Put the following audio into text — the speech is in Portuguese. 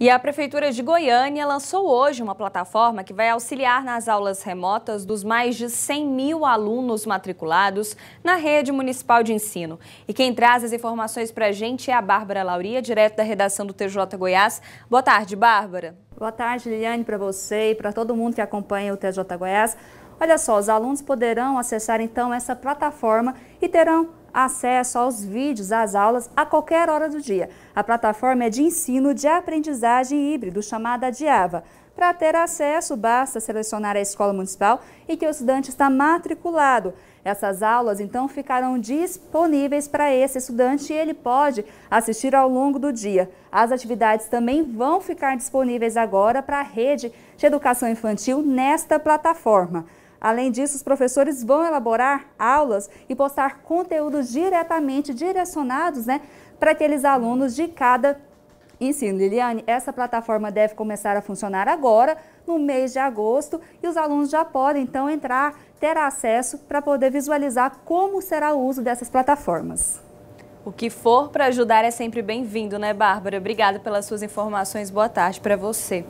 E a Prefeitura de Goiânia lançou hoje uma plataforma que vai auxiliar nas aulas remotas dos mais de 100 mil alunos matriculados na rede municipal de ensino. E quem traz as informações para a gente é a Bárbara Lauria, direto da redação do TJ Goiás. Boa tarde, Bárbara. Boa tarde, Liliane, para você e para todo mundo que acompanha o TJ Goiás. Olha só, os alunos poderão acessar então essa plataforma e terão acesso aos vídeos, às aulas, a qualquer hora do dia. A plataforma é de ensino de aprendizagem híbrido, chamada DIAVA. Para ter acesso, basta selecionar a escola municipal e que o estudante está matriculado. Essas aulas, então, ficarão disponíveis para esse estudante e ele pode assistir ao longo do dia. As atividades também vão ficar disponíveis agora para a rede de educação infantil nesta plataforma. Além disso, os professores vão elaborar aulas e postar conteúdos diretamente direcionados né, para aqueles alunos de cada ensino. Liliane, essa plataforma deve começar a funcionar agora, no mês de agosto, e os alunos já podem então entrar, ter acesso para poder visualizar como será o uso dessas plataformas. O que for para ajudar é sempre bem-vindo, né, Bárbara? Obrigada pelas suas informações. Boa tarde para você.